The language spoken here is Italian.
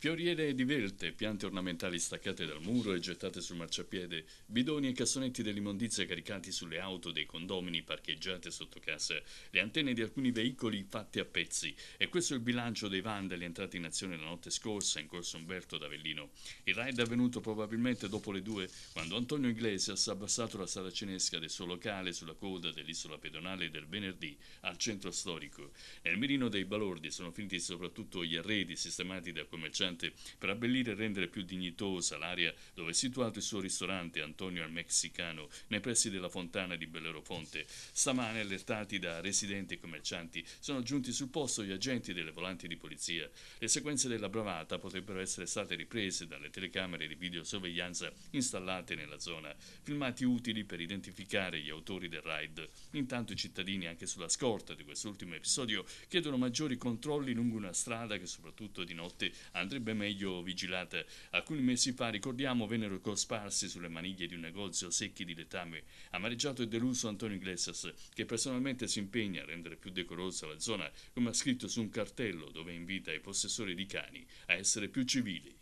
Fioriere di divelte, piante ornamentali staccate dal muro e gettate sul marciapiede, bidoni e cassonetti dell'immondizia caricati sulle auto dei condomini parcheggiate sotto casa, le antenne di alcuni veicoli fatte a pezzi. E questo è il bilancio dei vandali entrati in azione la notte scorsa in corso Umberto d'Avellino. Il raid è avvenuto probabilmente dopo le due, quando Antonio Iglesias ha abbassato la sala cinesca del suo locale sulla coda dell'isola pedonale del venerdì al centro storico. Nel mirino dei balordi sono finiti soprattutto gli arredi sistemati da commercianti ristorante per abbellire e rendere più dignitosa l'area dove è situato il suo ristorante Antonio al Mexicano, nei pressi della fontana di Bellerofonte. Stamane, allertati da residenti e commercianti, sono giunti sul posto gli agenti delle volanti di polizia. Le sequenze della bravata potrebbero essere state riprese dalle telecamere di videosorveglianza installate nella zona, filmati utili per identificare gli autori del raid. Intanto i cittadini, anche sulla scorta di quest'ultimo episodio, chiedono maggiori controlli lungo una strada che soprattutto di notte andrebbe sarebbe meglio vigilata. Alcuni mesi fa, ricordiamo, vennero cosparsi sulle maniglie di un negozio secchi di letame amareggiato e deluso Antonio Iglesias, che personalmente si impegna a rendere più decorosa la zona, come ha scritto su un cartello dove invita i possessori di cani a essere più civili.